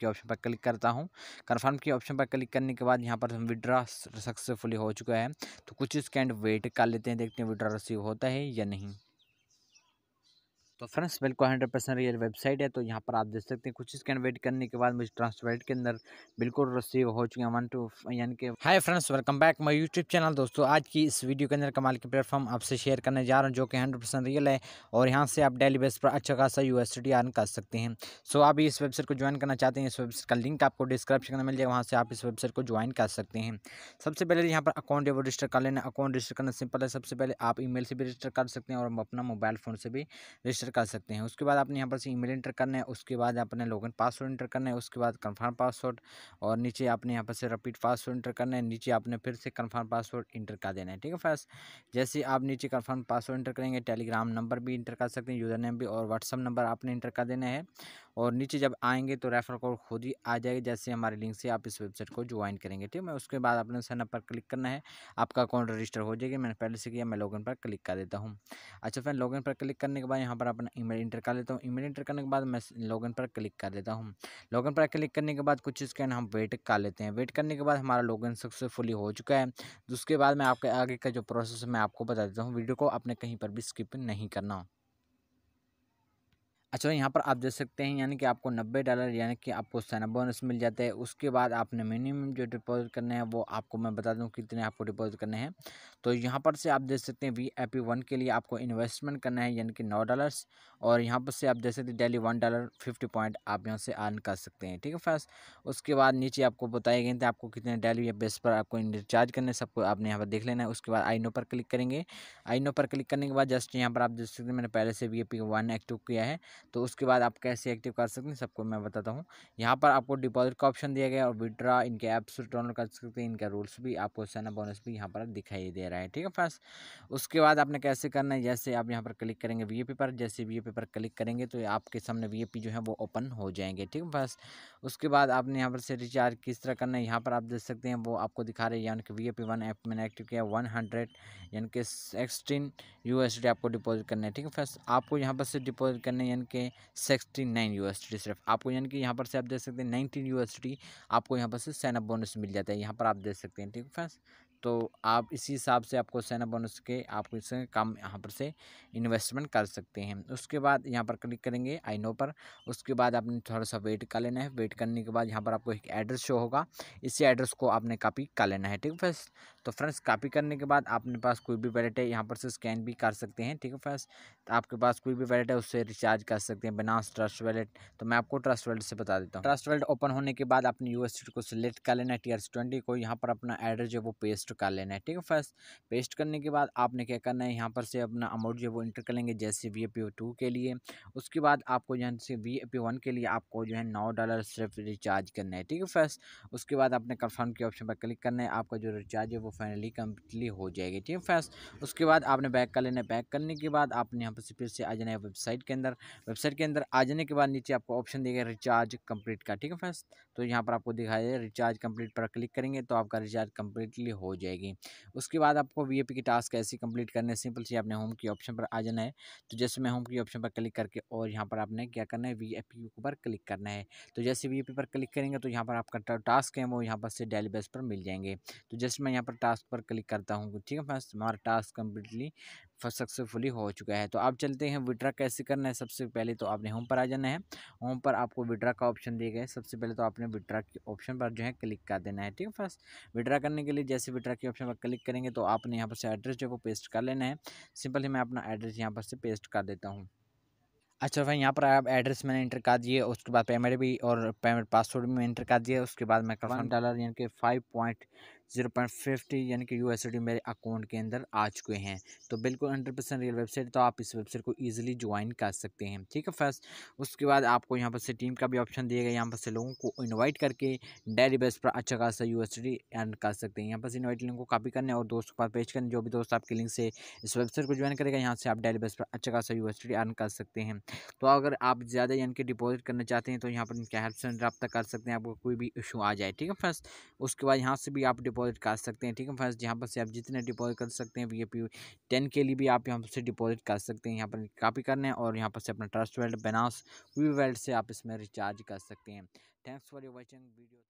के ऑप्शन पर क्लिक करता हूँ कन्फर्म के ऑप्शन पर क्लिक करने के बाद यहाँ पर विड्रा सक्सेसफुली हो चुका है तो कुछ स्कैंड वेट कर लेते हैं देखते हैं विड्रा रिसीव होता है या नहीं तो फ्रेंड्स बिल्कुल हंड्रेड परसेंट रियल वेबसाइट है तो यहाँ पर आप देख सकते हैं कुछ स्कैन वेट करने के बाद मुझे ट्रांसपेरेंट के अंदर बिल्कुल रिसीव हो चुके हैं वन टू यानी कि hi friends welcome back my YouTube channel दोस्तों आज की इस वीडियो के अंदर कमाल के प्लेटफॉर्म आपसे शेयर करने जा रहा हूँ जो कि हंड्रेड रियल है और यहाँ से आप डेली बेस पर अच्छा खासा यू एस कर सकते हैं सो आप इस वेबसाइट को ज्वाइन करना चाहते हैं इस वेबसाइट का लिंक आपको डिस्क्रिप्शन में मिल जाएगा वहाँ से आप इस वेबसाइट को ज्वाइन कर सकते हैं सबसे पहले यहाँ पर अकाउंट वो रजिस्टर कर लेना अकाउंट रजिस्टर करना सिंपल है सबसे पहले आप ई से भी रजिस्टर कर सकते हैं और अपना मोबाइल फ़ोन से भी रजिस्टर एंटर कर सकते हैं उसके बाद आपने यहाँ पर से ईमेल एंटर करना है उसके बाद आपने लॉगिन पासवर्ड एंटर करना है उसके बाद कन्फर्म पासवर्ड और नीचे आपने यहाँ पर से रिपीट पासवर्ड एंटर करना है नीचे आपने फिर से कन्फर्म पासवर्ड इंटर कर देना है ठीक है फर्स्ट जैसे आप नीचे कन्फर्म पासवर्ड इंटर करेंगे टेलीग्राम नंबर भी इंटर कर सकते हैं यूज़र नेम भी और व्हाट्सअप नंबर आपने इंटर कर देना है और नीचे जब आएंगे तो रेफर कोड खुद ही आ जाएगा जैसे हमारे लिंक से आप इस वेबसाइट को ज्वाइन करेंगे ठीक है उसके बाद आपने साइनअप पर क्लिक करना है आपका अकाउंट रजिस्टर हो जाएगा मैंने पहले से किया मैं लॉगिन पर क्लिक कर देता हूँ अच्छा फ्रेंड लॉगिन पर क्लिक करने के बाद यहाँ पर अपना ईमेल इंटर कर लेता हूँ ईमेल इंटर करने के बाद मैं लॉगिन पर क्लिक कर देता हूँ लॉगिन पर क्लिक करने के बाद कुछ स्कैन हम वेट कर लेते हैं वेट करने के बाद हमारा लॉगिन सक्सेसफुली हो चुका है उसके बाद मैं आपके आगे का जो प्रोसेस है मैं आपको बता देता हूँ वीडियो को आपने कहीं पर भी स्किप नहीं करना अच्छा तो यहाँ पर आप देख सकते हैं यानी कि आपको नब्बे डॉलर यानी कि आपको सैना बोनस मिल जाता है उसके बाद आपने मिनिमम जो डिपॉजिट करने हैं वो आपको मैं बता दूँ कितने आपको डिपॉजिट करने हैं तो यहाँ पर से आप देख सकते हैं वी आई पी वन के लिए आपको इन्वेस्टमेंट करना है यानी कि नौ डॉलर्स और यहाँ पर से आप देख सकते हैं daily one dollar fifty point आप यहाँ से अर्न कर सकते हैं ठीक है फर्स्ट उसके बाद नीचे आपको बताए गए थे आपको कितने डेली या बेस पर आपको रिचार्ज करने सबको आपने यहाँ पर देख लेना है उसके बाद आई नो पर क्लिक करेंगे आई नो पर क्लिक करने के बाद जस्ट यहाँ पर आप देख सकते हैं मैंने पहले से V I P one active किया है तो उसके बाद आप कैसे एक्टिव कर सकते हैं सबको मैं बताता हूँ यहाँ पर आपको डिपॉजिट का ऑप्शन दिया गया और विड्रा इनके ऐप्स डाउनलोड कर सकते हैं इनका रूल्स भी आपको सैना बोनस भी यहाँ पर दिखाई दे रहा है ठीक है फ्रेंड्स उसके बाद आपने कैसे करना है जैसे आप यहाँ पर क्लिक करेंगे वी पर जैसे वी पर क्लिक करेंगे तो आपके सामने वी जो है वो ओपन हो जाएंगे ठीक है फ्रेंड्स उसके बाद आपने यहाँ पर से रिचार्ज किस तरह करना है यहाँ पर आप देख सकते हैं वो आपको दिखा रहे हैं यानी कि V A P one app मैंने एक्टिव किया वन हंड्रेड यानी कि एक्सटीन यू आपको डिपॉजिट करना है ठीक है फर्स्ट आपको यहाँ पर से डिपॉजिट करना है यानी के सिक्सटी नाइन यूनिवर्सिटी सिर्फ आपको यानी कि यहाँ पर से आप देख सकते हैं नाइनटीन यूनिवर्सिटी आपको यहाँ पर से सैन अप बोनस मिल जाता है यहाँ पर आप देख सकते हैं ठीक है फ्रेंड्स तो आप इसी हिसाब से आपको सैन अप बोनस के आप इससे काम यहाँ पर से इन्वेस्टमेंट कर सकते हैं उसके बाद यहाँ पर क्लिक करेंगे आई नो पर उसके बाद आपने थोड़ा सा वेट कर लेना है वेट करने के बाद यहाँ पर आपको एक एड्रेस शो होगा इसी एड्रेस को आपने कॉपी कर लेना है ठीक है फ्रेंड्स तो फ्रेंड्स कापी करने के बाद आपने पास कोई भी वैलेट है यहाँ पर से स्कैन भी कर सकते हैं ठीक है फ्रेंड्स तो आपके पास कोई भी वैलेट है उससे रिचार्ज कर सकते हैं बिनास ट्रस्ट वैलेट तो मैं आपको ट्रस्ट वैलेट से बता देता हूँ ट्रस्ट वैलेट ओपन होने के बाद आपने यू को सिलेक्ट कर लेना है टी ट्वेंटी को यहाँ पर अपना एड्रेस जो वो पेस्ट कर लेना है ठीक है फ्रेंड्स पेस्ट करने के बाद आपने क्या करना है यहाँ पर से अपना अमाउंट जो है वो इंटर कर लेंगे जैसे वी टू के लिए उसके बाद आपको जो है वी वन के लिए आपको जो है नौ डॉलर सिर्फ रिचार्ज करना है ठीक है फ्रेंड्स उसके बाद आपने कन्फर्म के ऑप्शन पर क्लिक करना है आपका जो रिचार्ज है वो वो फाइनली कम्प्लीटली हो जाएगी ठीक है फैस उसके बाद आपने बैक कर लेना बैक करने के बाद आपने यहाँ पर से फिर से आ जाना है वेबसाइट के अंदर वेबसाइट के अंदर आ जाने के बाद नीचे आपको ऑप्शन देगा रिचार्ज कम्प्लीट का ठीक है फैस तो यहाँ पर आपको दिखाया रिचार्ज कम्प्लीट पर क्लिक करेंगे तो आपका रिचार्ज कम्प्लीटली हो जाएगी उसके बाद आपको वी की टास्क ऐसी कंप्लीट करने सिंपल सी आपने होम की ऑप्शन पर आ जाना है तो जैसे मैं होम की ऑप्शन पर क्लिक करके और यहाँ पर आपने क्या करना है वी पर क्लिक करना है तो जैसे वी पर क्लिक करेंगे तो यहाँ पर आपका टास्क है वो यहाँ पर से डेली बेस पर मिल जाएंगे तो जैसे मैं यहाँ पर टास्क पर क्लिक करता हूँ ठीक है फ्रेंड्स हमारा टास्क कम्प्लीटली सक्सेसफुली हो चुका है तो आप चलते हैं विड्रा कैसे करना है सबसे पहले तो आपने होम पर आ जाना है होम पर आपको विड्रा का ऑप्शन दिए गए सबसे पहले तो आपने विड्रा के ऑप्शन पर जो है क्लिक कर देना है ठीक है फर्स्ट विड्रा करने के लिए जैसे विड्रा के ऑप्शन पर क्लिक करेंगे तो आपने यहाँ पर से एड्रेस जो है वो पेस्ट कर लेना है सिंपल ही मैं अपना एड्रेस यहाँ पर से पेस्ट कर देता हूँ अच्छा भाई यहाँ पर आप एड्रेस मैंने इंटर कर दिए उसके बाद पेमेंट भी और पेमेंट पासवर्ड भी मैं इंटर कर दिया उसके बाद मैं कन्फर्म डाला यानी कि five point zero point fifty यानी कि यू मेरे अकाउंट के अंदर आ चुके हैं तो बिल्कुल हंड्रेड परसेंट रियल वेबसाइट तो आप इस वेबसाइट को ईजिली ज्वाइन कर सकते हैं ठीक है फर्स्ट उसके बाद आपको यहाँ पर से टीम का भी ऑप्शन दिया गया यहाँ पर से लोगों को इन्वाइट करके डेली बेस पर अच्छा खासा यू अर्न कर सकते हैं यहाँ पर इन्वाइट लिंक को कापी करने और दोस्तों के पास पेश करने जो भी दोस्त आपके लिंक से इस वेबसाइट को ज्वाइन करेगा यहाँ से आप डेली बेस पर अच्छा खासा यू अर्न कर सकते हैं तो अगर आप ज़्यादा यानी कि डिपोजिट करना चाहते हैं तो यहाँ पर इनके हेल्प से रब्ता कर सकते हैं आपको कोई भी इशू आ जाए ठीक है फर्स्ट उसके बाद यहाँ से भी आप डिपो डिपॉजिट कर सकते हैं ठीक है फ्रेंड्स यहाँ पर से आप जितने डिपॉजिट कर सकते हैं वी पी टेन के लिए भी आप यहाँ से डिपॉजिट कर सकते हैं यहाँ पर कापी करना है और यहाँ पर से अपना ट्रस्ट वेल्ट बनास वी वेल्ट से आप इसमें रिचार्ज कर सकते हैं thanks for your watching video